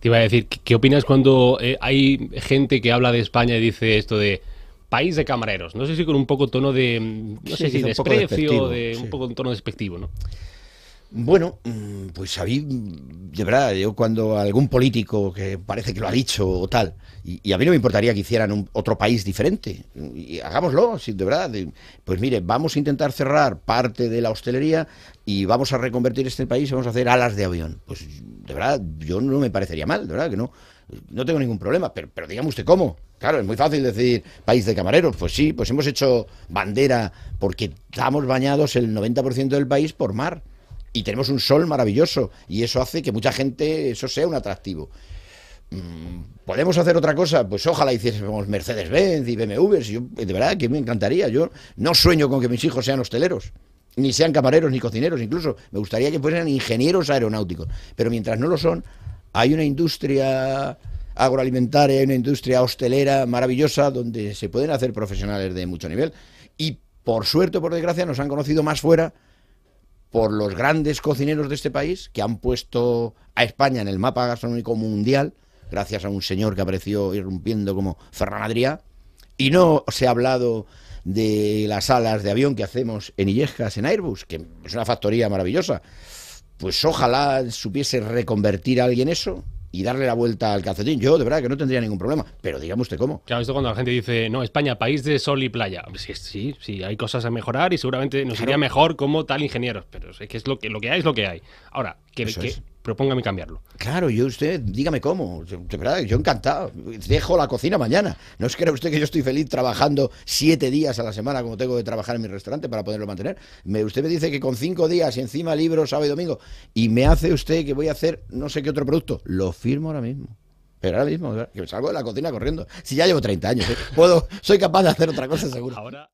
Te iba a decir, ¿qué, opinas cuando eh, hay gente que habla de España y dice esto de país de camareros? No sé si con un poco tono de, mm, desprecio, de un poco tono despectivo, ¿no? Bueno, mm, pues a mí, mm, de verdad, yo cuando algún político que parece que lo ha dicho o tal, y, a mí no me importaría que hicieran un, otro país diferente, y hagámoslo, sí, de verdad, pues mire, vamos a intentar cerrar parte de la hostelería y vamos a reconvertir este país y vamos a hacer alas de avión. Pues de verdad, yo no me parecería mal, de verdad que no. No tengo ningún problema, pero, pero dígame usted cómo. Claro, es muy fácil decir país de camareros. Pues sí, pues hemos hecho bandera porque estamos bañados el 90% del país por mar y tenemos un sol maravilloso y eso hace que mucha gente, eso sea un atractivo. Mm, ¿Podemos hacer otra cosa? Pues ojalá hiciésemos Mercedes-Benz y BMWs. Yo, de verdad que me encantaría. Yo no sueño con que mis hijos sean hosteleros ni sean camareros ni cocineros incluso. Me gustaría que fueran ingenieros aeronáuticos. Pero mientras no lo son, hay una industria agroalimentaria, hay una industria hostelera maravillosa donde se pueden hacer profesionales de mucho nivel. Y por suerte o por desgracia nos han conocido más fuera por los grandes cocineros de este país que han puesto a España en el mapa gastronómico mundial, gracias a un señor que apareció irrumpiendo como Ferran Adrià. Y no se ha hablado de las alas de avión que hacemos en Illescas, en Airbus, que es una factoría maravillosa. Pues ojalá supiese reconvertir a alguien eso y darle la vuelta al calcetín. Yo, de verdad, que no tendría ningún problema. Pero dígame usted cómo. Claro, esto cuando la gente dice, no, España, país de sol y playa. Sí, sí, hay cosas a mejorar y seguramente nos sería iría mejor como tal ingenieros. Pero es que, es lo, que lo que hay es lo que hay. Ahora, que, que, propóngame cambiarlo. Claro, yo usted, dígame cómo. De verdad, yo encantado. Dejo la cocina mañana. No es crea usted que yo estoy feliz trabajando siete días a la semana como tengo que trabajar en mi restaurante para poderlo mantener. Me, usted me dice que con cinco días y encima libro sábado y domingo y me hace usted que voy a hacer no sé qué otro producto. Lo firmo ahora mismo. Pero ahora mismo, que me salgo de la cocina corriendo. Si ya llevo 30 años, ¿eh? puedo, soy capaz de hacer otra cosa seguro. Ahora...